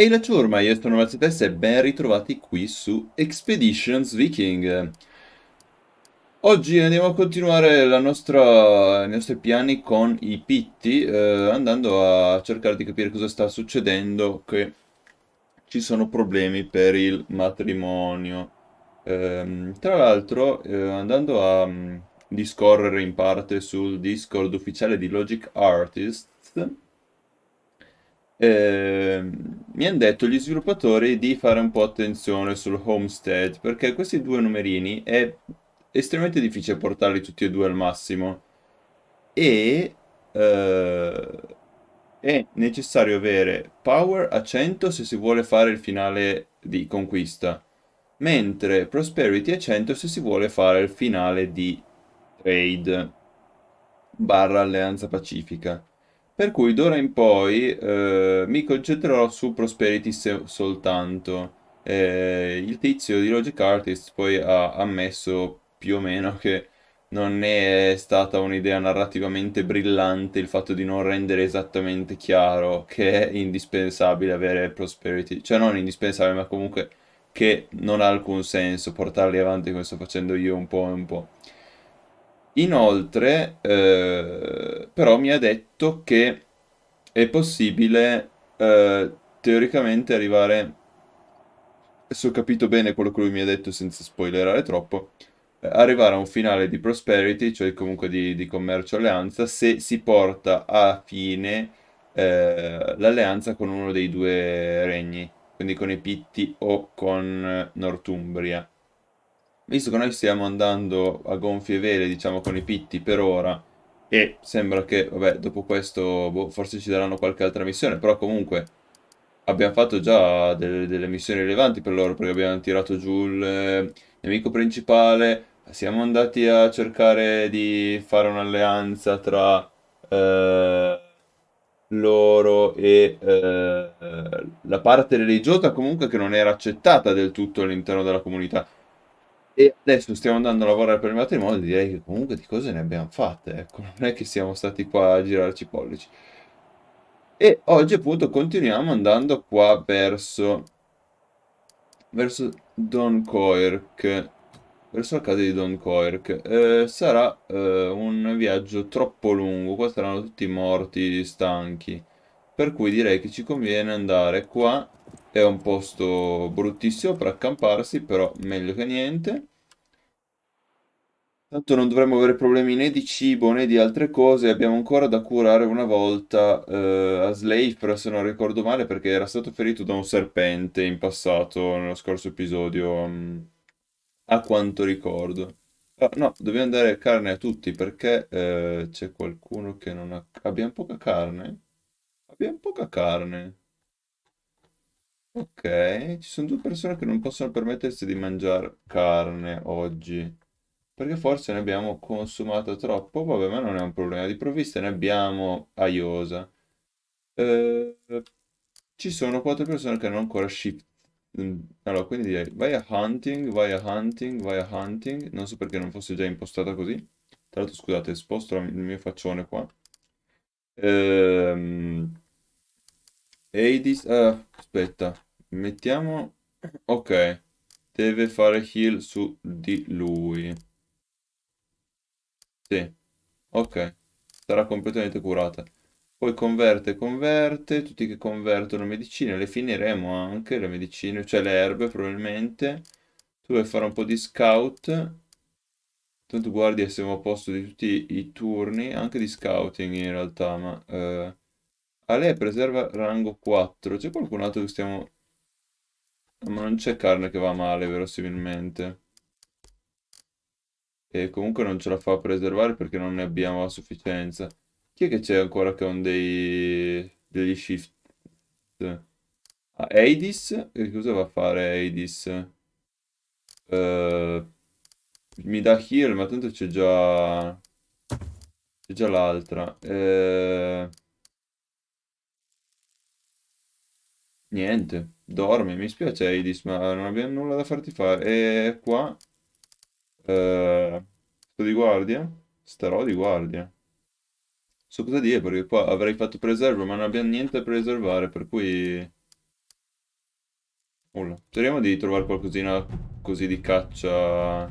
E la ciurma, io sono Marzitess e ben ritrovati qui su Expeditions Viking. Oggi andiamo a continuare nostra, i nostri piani con i pitti, eh, andando a cercare di capire cosa sta succedendo, che ci sono problemi per il matrimonio. Eh, tra l'altro, eh, andando a mm, discorrere in parte sul Discord ufficiale di Logic Artists, eh, mi hanno detto gli sviluppatori di fare un po' attenzione sul homestead perché questi due numerini è estremamente difficile portarli tutti e due al massimo e eh, è necessario avere power a 100 se si vuole fare il finale di conquista mentre prosperity a 100 se si vuole fare il finale di trade barra alleanza pacifica per cui d'ora in poi eh, mi concentrerò su Prosperity soltanto. Eh, il tizio di Logic Artist poi ha ammesso più o meno che non è stata un'idea narrativamente brillante il fatto di non rendere esattamente chiaro che è indispensabile avere Prosperity, cioè non indispensabile, ma comunque che non ha alcun senso portarli avanti come sto facendo io un po' e un po'. Inoltre, eh però mi ha detto che è possibile eh, teoricamente arrivare, se ho capito bene quello che lui mi ha detto senza spoilerare troppo, eh, arrivare a un finale di prosperity, cioè comunque di, di commercio alleanza, se si porta a fine eh, l'alleanza con uno dei due regni, quindi con i Pitti o con eh, Northumbria. Visto che noi stiamo andando a gonfie vele, diciamo, con i Pitti per ora, e sembra che, vabbè, dopo questo boh, forse ci daranno qualche altra missione, però comunque abbiamo fatto già delle, delle missioni rilevanti per loro, perché abbiamo tirato giù il eh, nemico principale, siamo andati a cercare di fare un'alleanza tra eh, loro e eh, la parte religiosa comunque che non era accettata del tutto all'interno della comunità e adesso stiamo andando a lavorare per il matrimonio, direi che comunque di cose ne abbiamo fatte, ecco, non è che siamo stati qua a girarci i pollici. E oggi appunto continuiamo andando qua verso, verso Doncoirk, verso la casa di Doncoirk. Eh, sarà eh, un viaggio troppo lungo, qua saranno tutti morti, stanchi, per cui direi che ci conviene andare qua è un posto bruttissimo per accamparsi, però meglio che niente. Tanto non dovremmo avere problemi né di cibo né di altre cose, abbiamo ancora da curare una volta eh, a Slave, però se non ricordo male, perché era stato ferito da un serpente in passato, nello scorso episodio, um, a quanto ricordo. Ah, no, dobbiamo dare carne a tutti perché eh, c'è qualcuno che non ha... Abbiamo poca carne? Abbiamo poca carne. Ok, ci sono due persone che non possono permettersi di mangiare carne oggi. Perché forse ne abbiamo consumato troppo, vabbè, ma non è un problema. Di provviste ne abbiamo a Iosa. Eh, ci sono quattro persone che hanno ancora shift. Mm, allora, quindi direi, vai a hunting, vai a hunting, vai a hunting. Non so perché non fosse già impostata così. Tra l'altro, scusate, sposto il mio faccione qua. Ehm... Hades, ah, aspetta, mettiamo, ok, deve fare heal su di lui. Sì. Ok. Sarà completamente curata. Poi converte, converte, tutti che convertono medicine, le finiremo anche, le medicine, cioè le erbe probabilmente. Tu vuoi fare un po' di scout. Tanto guardi e siamo a posto di tutti i turni, anche di scouting in realtà, ma... Eh... A lei preserva rango 4. C'è qualcun altro che stiamo... Ma non c'è carne che va male, verosimilmente e comunque non ce la fa a preservare perché non ne abbiamo a sufficienza. Chi è che c'è ancora che ha un dei... degli shift? Ah, Hades? Che cosa va a fare Hades? Uh, mi dà heal, ma tanto c'è già... C'è già l'altra. Uh... Niente, dorme, mi spiace Hades, ma non abbiamo nulla da farti fare. E qua eh, sto di guardia? Starò di guardia. So cosa dire perché qua avrei fatto preservo ma non abbiamo niente a preservare per cui... Nulla. Speriamo di trovare qualcosina così di caccia.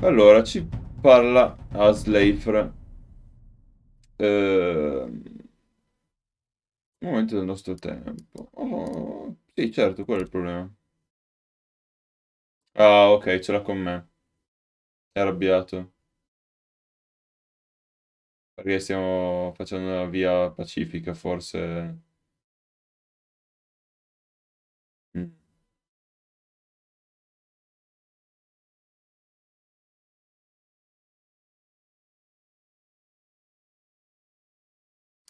Allora, ci parla Asleifr. Ehm... Momento del nostro tempo. Oh, sì, certo, quello è il problema. Ah, ok, ce l'ha con me. È arrabbiato. Perché stiamo facendo una via pacifica, forse. Mm.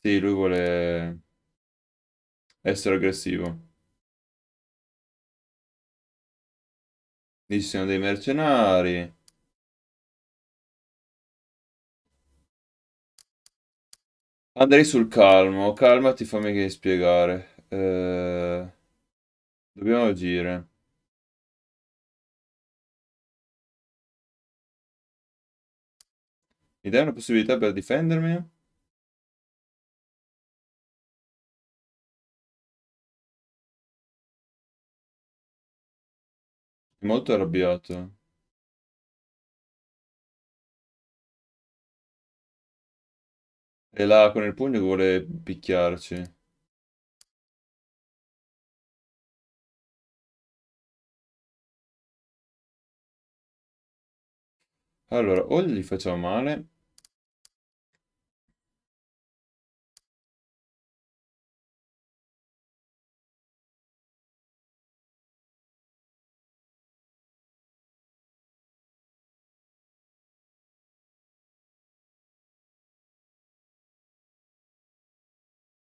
Sì, lui vuole essere aggressivo. Lì ci sono dei mercenari. Andrei sul calmo, calmati, fammi che spiegare. Eh, dobbiamo agire. Mi dai una possibilità per difendermi? È molto arrabbiato. E là con il pugno vuole picchiarci. Allora, o gli facciamo male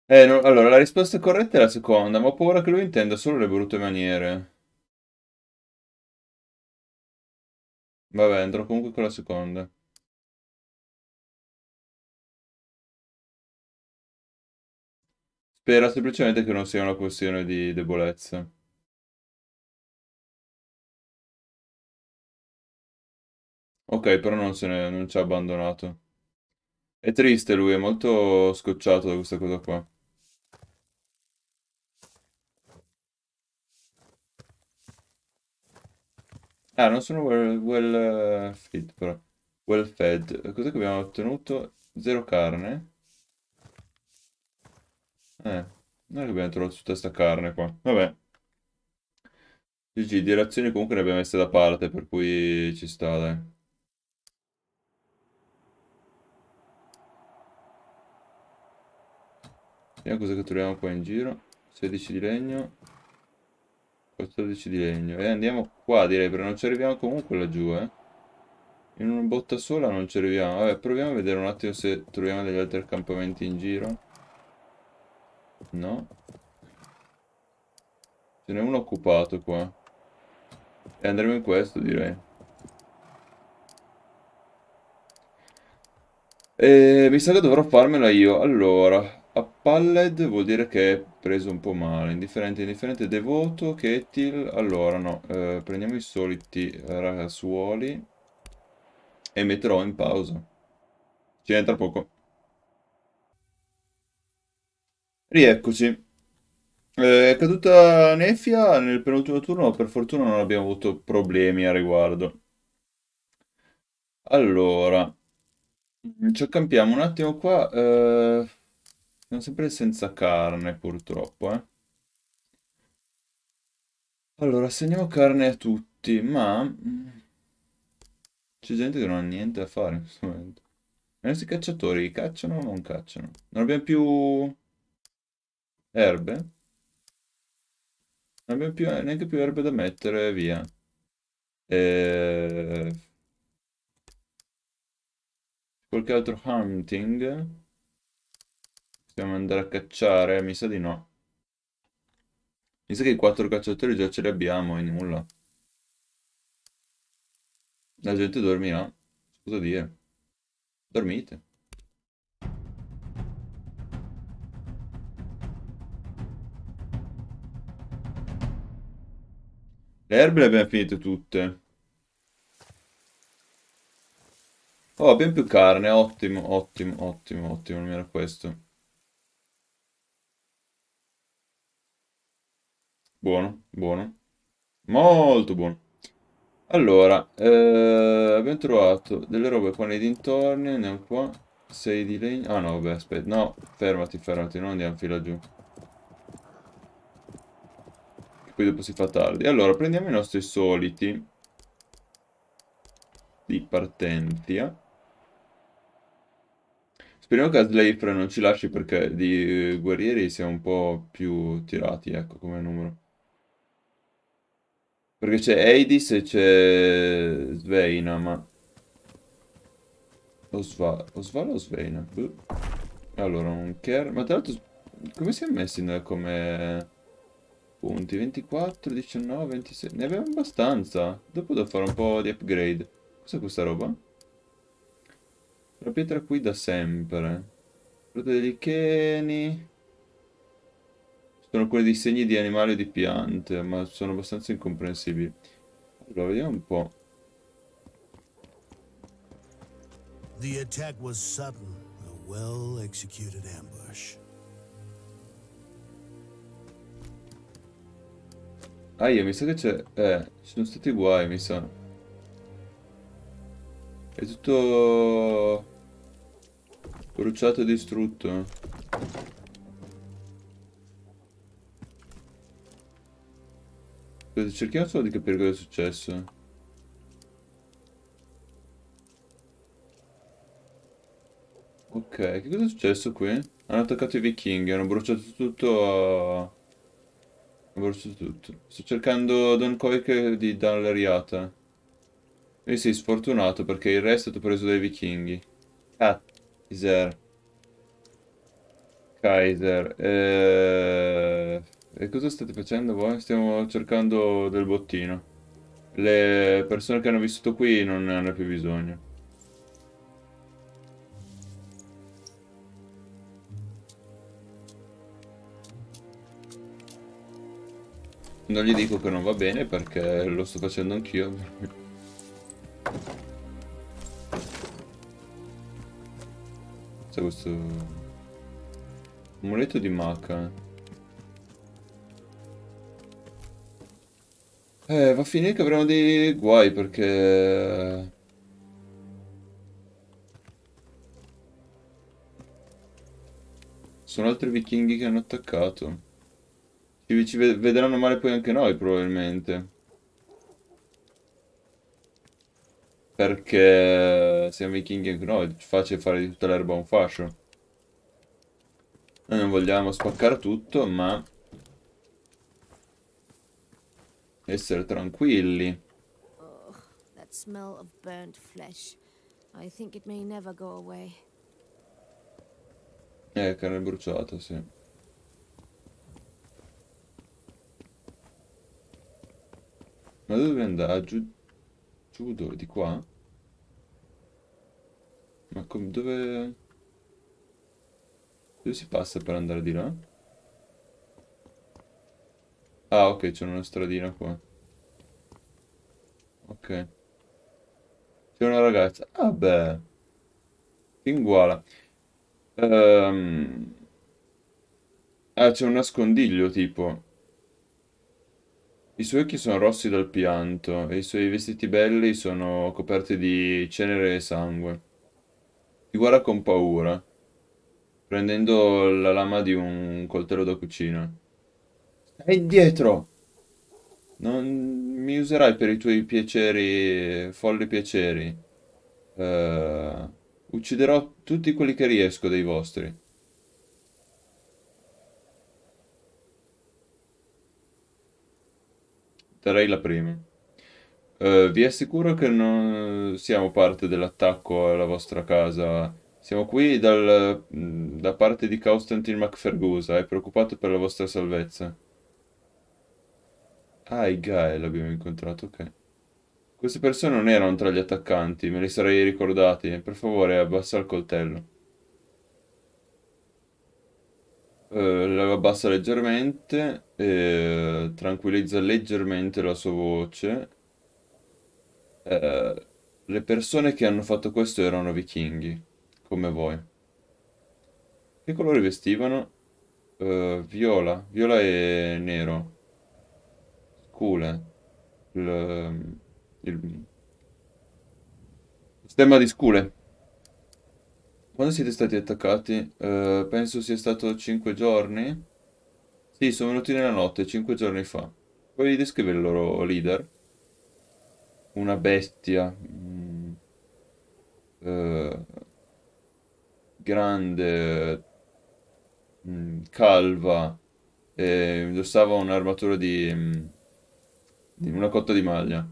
Eh, no, allora, la risposta corretta è la seconda, ma ho paura che lui intenda solo le brutte maniere. Vabbè, andrò comunque con la seconda. Spera semplicemente che non sia una questione di debolezza. Ok, però non, ne, non ci ha abbandonato. È triste lui, è molto scocciato da questa cosa qua. Ah, non sono well, well uh, eh, fed però. Well fed. Cos'è che abbiamo ottenuto? Zero carne. Eh, non è che abbiamo trovato tutta questa carne qua. Vabbè. GG, di razioni comunque ne abbiamo messe da parte, per cui ci sta, dai. Vediamo cosa troviamo qua in giro. 16 di legno. 14 di legno. E andiamo qua, direi, però non ci arriviamo comunque laggiù, eh. In una botta sola non ci arriviamo. Vabbè, proviamo a vedere un attimo se troviamo degli altri accampamenti in giro. No. Ce n'è uno occupato qua. E andremo in questo, direi. E mi sa che dovrò farmela io. Allora, a palled vuol dire che preso un po' male. Indifferente, indifferente, devoto, Ketil. Allora, no, eh, prendiamo i soliti ragazzuoli e metterò in pausa. Ci entra poco. Rieccoci. Eh, è caduta neffia nel penultimo turno, per fortuna non abbiamo avuto problemi a riguardo. Allora, ci accampiamo un attimo qua. Eh sono sempre senza carne, purtroppo, eh. Allora, assegniamo carne a tutti, ma... Mm, c'è gente che non ha niente da fare in questo momento. I nostri cacciatori cacciano o non cacciano? Non abbiamo più... Erbe? Non abbiamo più, eh, neanche più erbe da mettere, via. E... Eh, qualche altro hunting? Dobbiamo andare a cacciare? Mi sa di no. Mi sa che i quattro cacciatori già ce li abbiamo e nulla. La gente dormirà. Cosa dire? Dormite. Le erbe le abbiamo finite tutte. Oh, abbiamo più carne, ottimo, ottimo, ottimo, ottimo, non era questo. Buono, buono. Molto buono. Allora, eh, abbiamo trovato delle robe qua nei dintorni, andiamo qua. 6 di legno. Ah no, beh, aspetta. No, fermati, fermati, non andiamo fino laggiù. E poi dopo si fa tardi. Allora, prendiamo i nostri soliti di partenza. Speriamo che a Asleyfre non ci lasci perché di guerrieri siamo un po' più tirati, ecco, come numero. Perché c'è Hades e c'è Sveina, ma... Osvaldo o Sveina? Boh. Allora, non care... Ma tra l'altro, come siamo messi noi come... Punti? 24, 19, 26... Ne abbiamo abbastanza. Dopo devo fare un po' di upgrade. Cos'è questa roba? La pietra qui da sempre. Ruota degli cheni sono quelli di segni di animali o di piante, ma sono abbastanza incomprensibili. Allora, vediamo un po'. The attack was sudden, a well executed ambush. Aia, ah, mi sa che c'è... Eh, ci sono stati guai, mi sa. È tutto... bruciato e distrutto. Cosa cerchiamo solo di capire cosa è successo. Ok, che cosa è successo qui? Hanno attaccato i vichinghi, hanno bruciato tutto a... Hanno bruciato tutto. Sto cercando Don Koike di dare la riata. E sei sfortunato perché il re è stato preso dai vichinghi. Ah, Kaiser. Kaiser. Eh... E cosa state facendo voi? Stiamo cercando del bottino. Le persone che hanno vissuto qui non ne hanno più bisogno. Non gli dico che non va bene perché lo sto facendo anch'io. C'è questo... Amuleto di maca. Eh. Eh, va a finire che avremo dei guai perché... Sono altri vichinghi che hanno attaccato. Ci, ci vedranno male poi anche noi probabilmente. Perché siamo vichinghi anche noi, è facile fare di tutta l'erba un fascio. Noi non vogliamo spaccare tutto, ma essere tranquilli. Oh, that smell of burnt flesh. I think it may never go away. Eh, carne bruciata, sì. Ma dove andare? Giù, giù dove? Di qua? Ma come, dove... Dove si passa per andare di là? Ah, ok, c'è una stradina qua. Ok. C'è una ragazza. Ah, beh. Pinguala. Um... Ah, c'è un nascondiglio, tipo. I suoi occhi sono rossi dal pianto e i suoi vestiti belli sono coperti di cenere e sangue. Ti guarda con paura, prendendo la lama di un coltello da cucina. E indietro! Non mi userai per i tuoi piaceri, folli piaceri. Uh, ucciderò tutti quelli che riesco dei vostri. Darei la prima. Uh, vi assicuro che non siamo parte dell'attacco alla vostra casa. Siamo qui dal, da parte di Constantine McFergusa. È preoccupato per la vostra salvezza. Ah, i Gael l'abbiamo incontrato, ok. Queste persone non erano tra gli attaccanti, me li sarei ricordati. Per favore, abbassa il coltello. Uh, abbassa leggermente, e, uh, tranquillizza leggermente la sua voce. Uh, le persone che hanno fatto questo erano vichinghi, come voi. Che colori vestivano? Eh, viola, viola e nero. SQL, eh. il, il sistema di SQL. Quando siete stati attaccati? Eh, penso sia stato 5 giorni. Sì, sono venuti nella notte, 5 giorni fa. Puoi descrivere il loro leader? Una bestia. Mm, eh, grande. Mm, calva. Eh, indossava un'armatura di... Mm, di una cotta di maglia.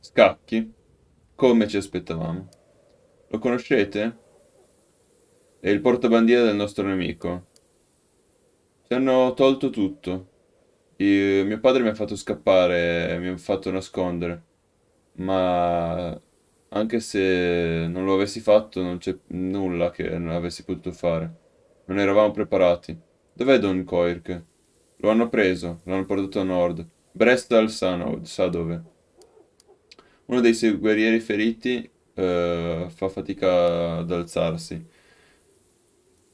Scacchi? Come ci aspettavamo. Lo conoscete? È il portabandiera del nostro nemico. Ci hanno tolto tutto. Io, mio padre mi ha fatto scappare, mi ha fatto nascondere. Ma anche se non lo avessi fatto, non c'è nulla che non avessi potuto fare. Non eravamo preparati. Dov'è Don Koirk? Lo hanno preso, l'hanno portato a nord. Brest al Sanod, Sadove. Uno dei suoi guerrieri feriti eh, fa fatica ad alzarsi.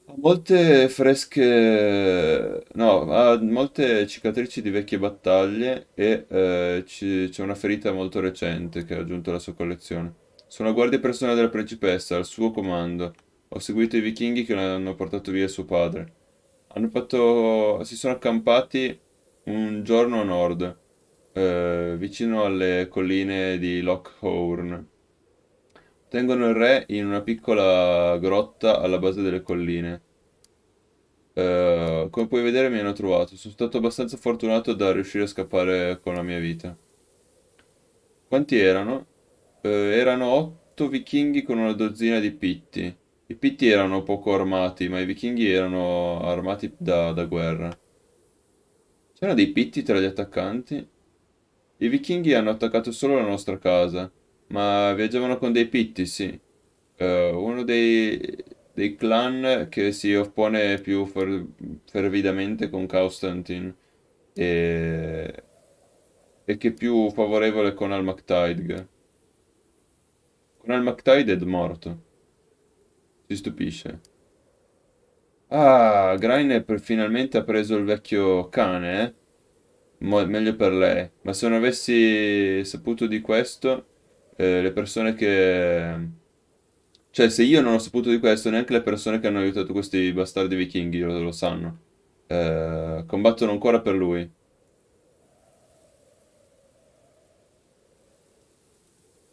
Ha molte fresche... no, ha molte cicatrici di vecchie battaglie e eh, c'è una ferita molto recente che ha aggiunto alla sua collezione. Sono la guardia personale della principessa, al suo comando. Ho seguito i vichinghi che hanno portato via suo padre. Fatto... si sono accampati un giorno a nord, eh, vicino alle colline di Lockhorn. Tengono il re in una piccola grotta alla base delle colline. Eh, come puoi vedere mi hanno trovato, sono stato abbastanza fortunato da riuscire a scappare con la mia vita. Quanti erano? Eh, erano otto vichinghi con una dozzina di pitti. I pitti erano poco armati, ma i vichinghi erano armati da, da guerra. C'erano dei pitti tra gli attaccanti? I vichinghi hanno attaccato solo la nostra casa, ma viaggiavano con dei pitti, sì. Uh, uno dei, dei, clan che si oppone più fer fervidamente con Caustantin e... e che è più favorevole con al Con al è morto. Si stupisce. Ah, Griner finalmente ha preso il vecchio cane, eh? Mo meglio per lei. Ma se non avessi saputo di questo, eh, le persone che... Cioè, se io non ho saputo di questo, neanche le persone che hanno aiutato questi bastardi vichinghi lo, lo sanno. Eh, combattono ancora per lui.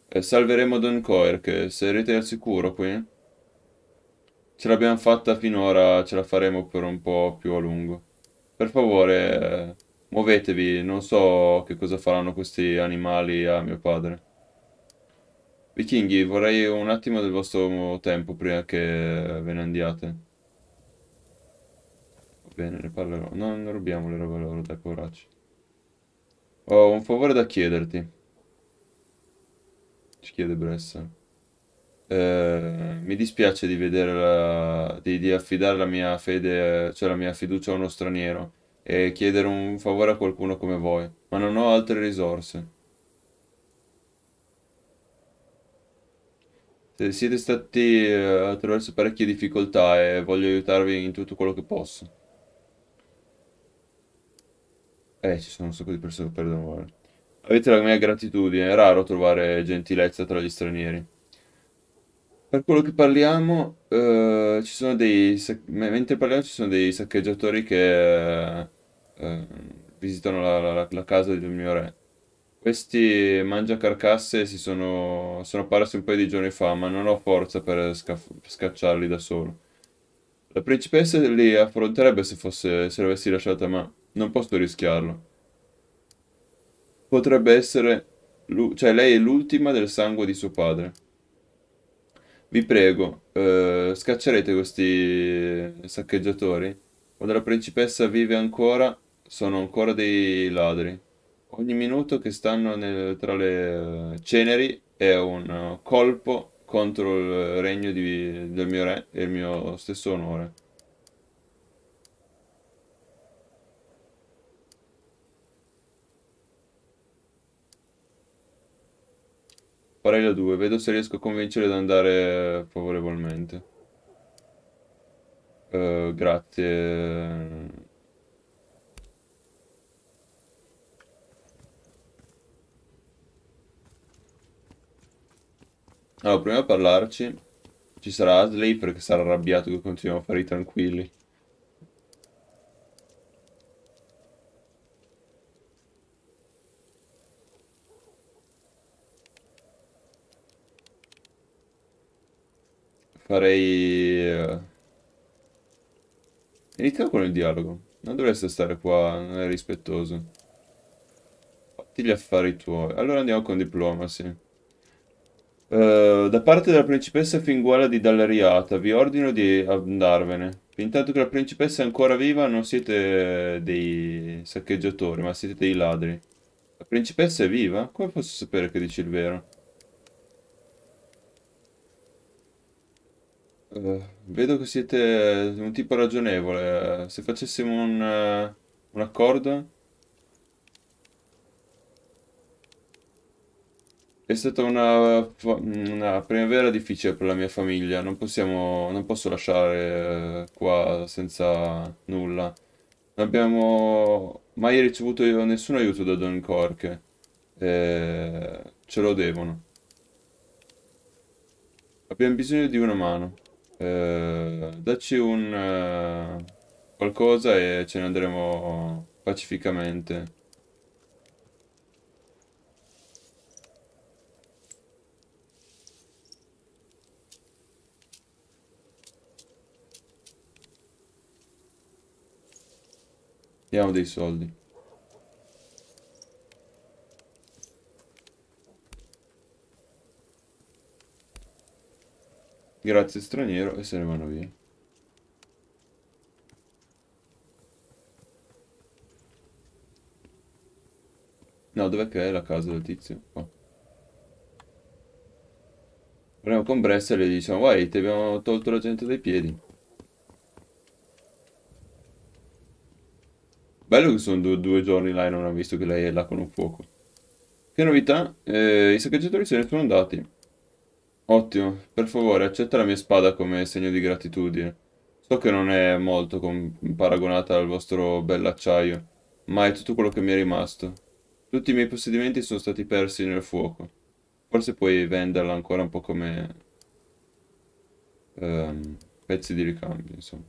Eh, salveremo Don Coir, che sarete al sicuro qui. Eh? Ce l'abbiamo fatta finora, ce la faremo per un po' più a lungo. Per favore, muovetevi, non so che cosa faranno questi animali a mio padre. Vichinghi, vorrei un attimo del vostro tempo prima che ve ne andiate. Bene, ne parlerò. No, non rubiamo le robe loro, dai, poveracci. Ho un favore da chiederti. Ci chiede Bressa. Eh, mi dispiace di, la, di, di affidare la mia fede, cioè la mia fiducia a uno straniero e chiedere un favore a qualcuno come voi, ma non ho altre risorse. Se siete stati eh, attraverso parecchie difficoltà e voglio aiutarvi in tutto quello che posso. Eh, ci sono un sacco di persone che perdono. Avete la mia gratitudine, è raro trovare gentilezza tra gli stranieri. Per quello che parliamo, eh, ci sono dei sac- mentre parliamo ci sono dei saccheggiatori che eh, visitano la, la- la casa del mio re. Questi mangiacarcasse si sono, sono apparsi un paio di giorni fa, ma non ho forza per scaf- scacciarli da solo. La principessa li affronterebbe se fosse, se l'avessi lasciata, ma non posso rischiarlo. Potrebbe essere, lu- cioè lei è l'ultima del sangue di suo padre. Vi prego, eh, scaccerete questi saccheggiatori? Quando la principessa vive ancora, sono ancora dei ladri. Ogni minuto che stanno nel, tra le eh, ceneri è un eh, colpo contro il regno di, del mio re e il mio stesso onore. la 2, vedo se riesco a convincere ad andare favorevolmente. Uh, grazie. Allora, prima di parlarci ci sarà Asley perché sarà arrabbiato che continuiamo a fare i tranquilli. Farei... Eh, Iniziamo con il dialogo. Non dovreste stare qua, non è rispettoso. Fatti gli affari tuoi. Allora andiamo con diplomacy. Uh, da parte della principessa Finguala di Dallariata, vi ordino di andarvene. Intanto che la principessa è ancora viva, non siete dei saccheggiatori, ma siete dei ladri. La principessa è viva? Come posso sapere che dici il vero? Eh, vedo che siete un tipo ragionevole. Se facessimo un, eh, un accordo... È stata una, una, primavera difficile per la mia famiglia, non possiamo, non posso lasciare eh, qua senza nulla. Non abbiamo mai ricevuto nessun aiuto da Don Cork, eh, ce lo devono. Abbiamo bisogno di una mano. Eh, dacci un eh, qualcosa e ce ne andremo pacificamente. Diamo dei soldi. Grazie straniero e se ne vanno via. No, dov'è che è la casa del tizio? Qua. Parliamo con Bressa e gli diciamo, vai, ti abbiamo tolto la gente dai piedi. Bello che sono due, due giorni là e non hanno visto che lei è là con un fuoco. Che novità, eh, i saccheggiatori se ne sono andati. Ottimo, per favore accetta la mia spada come segno di gratitudine. So che non è molto paragonata al vostro bell'acciaio, ma è tutto quello che mi è rimasto. Tutti i miei possedimenti sono stati persi nel fuoco. Forse puoi venderla ancora un po' come ehm, pezzi di ricambio, insomma.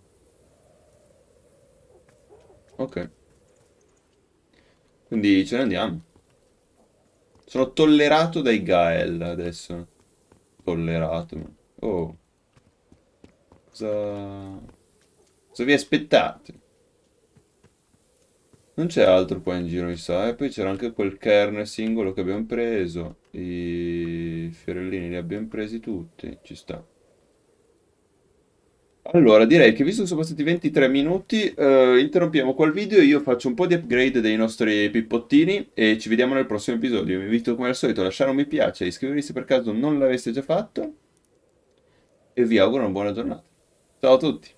Ok. Quindi ce ne andiamo. Sono tollerato dai Gael adesso. Tollerato. Oh. Cosa... Cosa vi aspettate? Non c'è altro qua in giro, mi sa. E eh, poi c'era anche quel kernel singolo che abbiamo preso. I fiorellini li abbiamo presi tutti. Ci sta. Allora, direi che visto che sono passati 23 minuti, eh, interrompiamo qua il video, io faccio un po' di upgrade dei nostri pippottini e ci vediamo nel prossimo episodio. Vi invito come al solito a lasciare un mi piace, iscrivervi se per caso non l'aveste già fatto e vi auguro una buona giornata. Ciao a tutti!